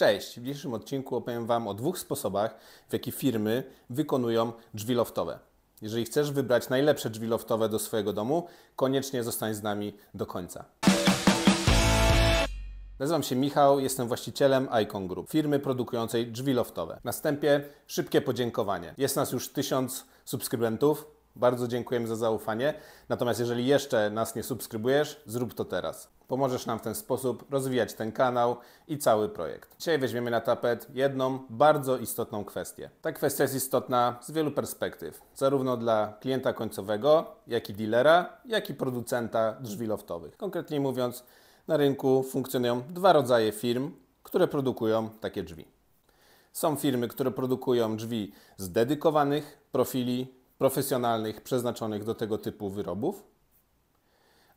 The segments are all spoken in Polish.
Cześć! W dzisiejszym odcinku opowiem Wam o dwóch sposobach, w jaki firmy wykonują drzwi loftowe. Jeżeli chcesz wybrać najlepsze drzwi loftowe do swojego domu, koniecznie zostań z nami do końca. Nazywam się Michał, jestem właścicielem Icon Group, firmy produkującej drzwi loftowe. Następnie szybkie podziękowanie. Jest nas już tysiąc subskrybentów, bardzo dziękujemy za zaufanie. Natomiast jeżeli jeszcze nas nie subskrybujesz, zrób to teraz. Pomożesz nam w ten sposób rozwijać ten kanał i cały projekt. Dzisiaj weźmiemy na tapet jedną bardzo istotną kwestię. Ta kwestia jest istotna z wielu perspektyw, zarówno dla klienta końcowego, jak i dealera, jak i producenta drzwi loftowych. Konkretnie mówiąc, na rynku funkcjonują dwa rodzaje firm, które produkują takie drzwi. Są firmy, które produkują drzwi z dedykowanych profili profesjonalnych przeznaczonych do tego typu wyrobów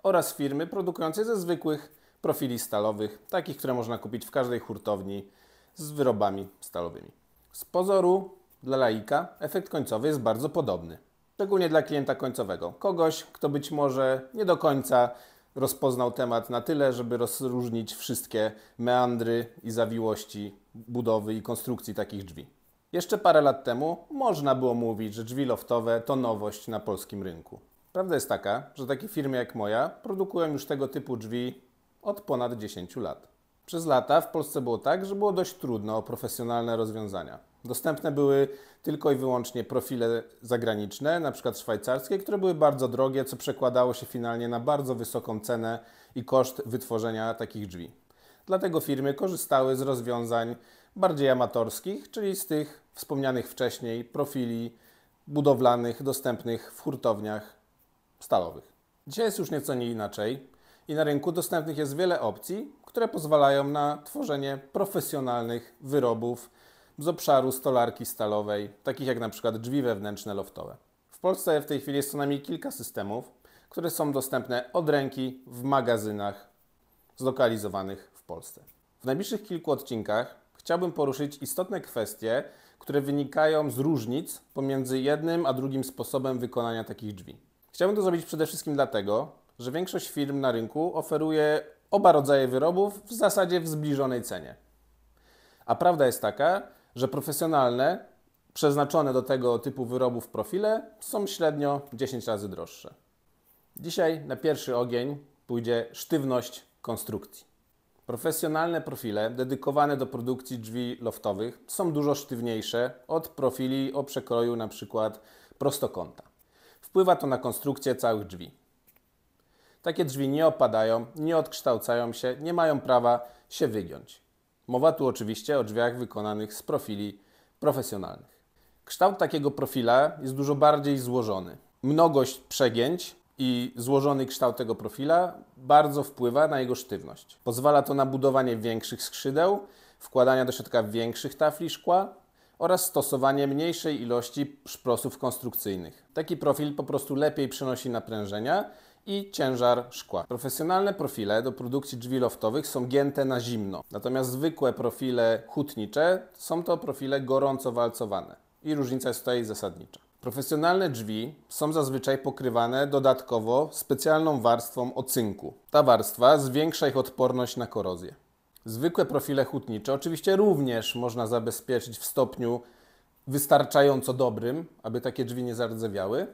oraz firmy produkujące ze zwykłych profili stalowych, takich, które można kupić w każdej hurtowni z wyrobami stalowymi. Z pozoru dla laika efekt końcowy jest bardzo podobny, szczególnie dla klienta końcowego. Kogoś, kto być może nie do końca rozpoznał temat na tyle, żeby rozróżnić wszystkie meandry i zawiłości budowy i konstrukcji takich drzwi. Jeszcze parę lat temu można było mówić, że drzwi loftowe to nowość na polskim rynku. Prawda jest taka, że takie firmy jak moja produkują już tego typu drzwi od ponad 10 lat. Przez lata w Polsce było tak, że było dość trudno o profesjonalne rozwiązania. Dostępne były tylko i wyłącznie profile zagraniczne, np. szwajcarskie, które były bardzo drogie, co przekładało się finalnie na bardzo wysoką cenę i koszt wytworzenia takich drzwi. Dlatego firmy korzystały z rozwiązań bardziej amatorskich, czyli z tych wspomnianych wcześniej profili budowlanych dostępnych w hurtowniach stalowych. Dzisiaj jest już nieco nie inaczej i na rynku dostępnych jest wiele opcji, które pozwalają na tworzenie profesjonalnych wyrobów z obszaru stolarki stalowej, takich jak na przykład drzwi wewnętrzne loftowe. W Polsce w tej chwili jest co najmniej kilka systemów, które są dostępne od ręki w magazynach zlokalizowanych w Polsce. W najbliższych kilku odcinkach chciałbym poruszyć istotne kwestie, które wynikają z różnic pomiędzy jednym a drugim sposobem wykonania takich drzwi. Chciałbym to zrobić przede wszystkim dlatego, że większość firm na rynku oferuje oba rodzaje wyrobów w zasadzie w zbliżonej cenie. A prawda jest taka, że profesjonalne, przeznaczone do tego typu wyrobów profile są średnio 10 razy droższe. Dzisiaj na pierwszy ogień pójdzie sztywność konstrukcji. Profesjonalne profile dedykowane do produkcji drzwi loftowych są dużo sztywniejsze od profili o przekroju np. prostokąta. Wpływa to na konstrukcję całych drzwi. Takie drzwi nie opadają, nie odkształcają się, nie mają prawa się wygiąć. Mowa tu oczywiście o drzwiach wykonanych z profili profesjonalnych. Kształt takiego profila jest dużo bardziej złożony. Mnogość przegięć i złożony kształt tego profila bardzo wpływa na jego sztywność. Pozwala to na budowanie większych skrzydeł, wkładania do środka większych tafli szkła oraz stosowanie mniejszej ilości szprosów konstrukcyjnych. Taki profil po prostu lepiej przenosi naprężenia i ciężar szkła. Profesjonalne profile do produkcji drzwi loftowych są gięte na zimno, natomiast zwykłe profile hutnicze są to profile gorąco walcowane i różnica jest tutaj zasadnicza. Profesjonalne drzwi są zazwyczaj pokrywane dodatkowo specjalną warstwą ocynku. Ta warstwa zwiększa ich odporność na korozję. Zwykłe profile hutnicze oczywiście również można zabezpieczyć w stopniu wystarczająco dobrym, aby takie drzwi nie zardzewiały.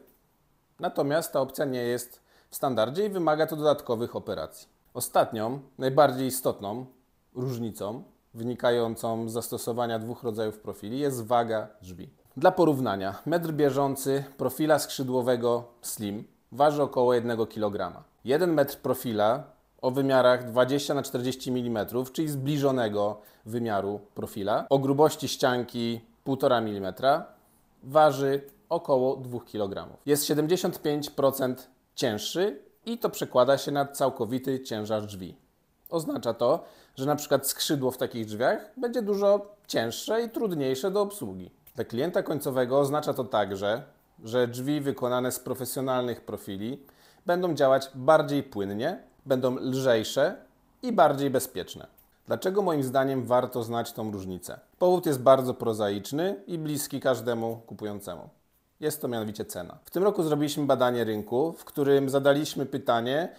Natomiast ta opcja nie jest w standardzie i wymaga to dodatkowych operacji. Ostatnią, najbardziej istotną różnicą wynikającą z zastosowania dwóch rodzajów profili jest waga drzwi. Dla porównania, metr bieżący profila skrzydłowego Slim waży około 1 kg. 1 metr profila o wymiarach 20 na 40 mm, czyli zbliżonego wymiaru profila, o grubości ścianki 1,5 mm, waży około 2 kg. Jest 75% cięższy i to przekłada się na całkowity ciężar drzwi. Oznacza to, że na przykład skrzydło w takich drzwiach będzie dużo cięższe i trudniejsze do obsługi. Dla klienta końcowego oznacza to także, że drzwi wykonane z profesjonalnych profili będą działać bardziej płynnie, będą lżejsze i bardziej bezpieczne. Dlaczego moim zdaniem warto znać tą różnicę? Powód jest bardzo prozaiczny i bliski każdemu kupującemu. Jest to mianowicie cena. W tym roku zrobiliśmy badanie rynku, w którym zadaliśmy pytanie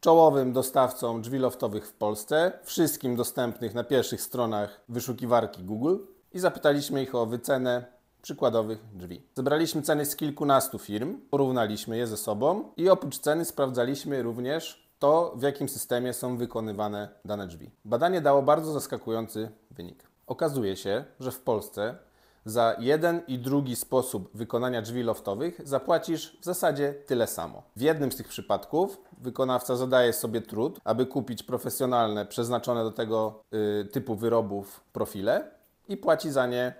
czołowym dostawcom drzwi loftowych w Polsce, wszystkim dostępnych na pierwszych stronach wyszukiwarki Google, i zapytaliśmy ich o wycenę przykładowych drzwi. Zebraliśmy ceny z kilkunastu firm, porównaliśmy je ze sobą i oprócz ceny sprawdzaliśmy również to, w jakim systemie są wykonywane dane drzwi. Badanie dało bardzo zaskakujący wynik. Okazuje się, że w Polsce za jeden i drugi sposób wykonania drzwi loftowych zapłacisz w zasadzie tyle samo. W jednym z tych przypadków wykonawca zadaje sobie trud, aby kupić profesjonalne, przeznaczone do tego y, typu wyrobów profile, i płaci za nie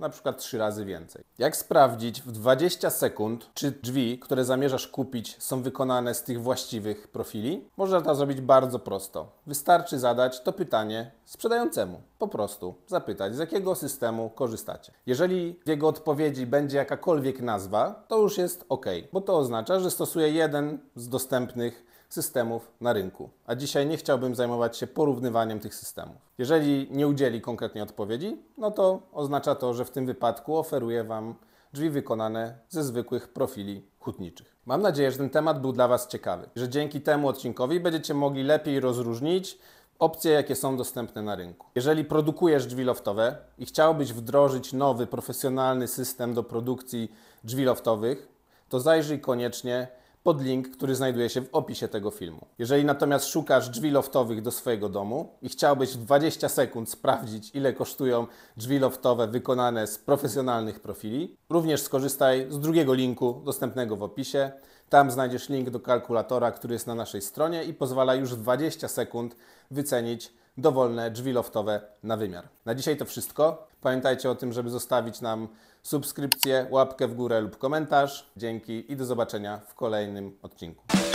na przykład trzy razy więcej. Jak sprawdzić w 20 sekund, czy drzwi, które zamierzasz kupić, są wykonane z tych właściwych profili? Można to zrobić bardzo prosto. Wystarczy zadać to pytanie sprzedającemu. Po prostu zapytać, z jakiego systemu korzystacie. Jeżeli w jego odpowiedzi będzie jakakolwiek nazwa, to już jest ok, bo to oznacza, że stosuje jeden z dostępnych systemów na rynku. A dzisiaj nie chciałbym zajmować się porównywaniem tych systemów. Jeżeli nie udzieli konkretnej odpowiedzi, no to oznacza to, że w tym wypadku oferuję Wam drzwi wykonane ze zwykłych profili hutniczych. Mam nadzieję, że ten temat był dla Was ciekawy, że dzięki temu odcinkowi będziecie mogli lepiej rozróżnić opcje, jakie są dostępne na rynku. Jeżeli produkujesz drzwi loftowe i chciałbyś wdrożyć nowy, profesjonalny system do produkcji drzwi loftowych, to zajrzyj koniecznie pod link, który znajduje się w opisie tego filmu. Jeżeli natomiast szukasz drzwi loftowych do swojego domu i chciałbyś w 20 sekund sprawdzić, ile kosztują drzwi loftowe wykonane z profesjonalnych profili, również skorzystaj z drugiego linku dostępnego w opisie. Tam znajdziesz link do kalkulatora, który jest na naszej stronie i pozwala już w 20 sekund wycenić dowolne drzwi loftowe na wymiar. Na dzisiaj to wszystko. Pamiętajcie o tym, żeby zostawić nam subskrypcję, łapkę w górę lub komentarz. Dzięki i do zobaczenia w kolejnym odcinku.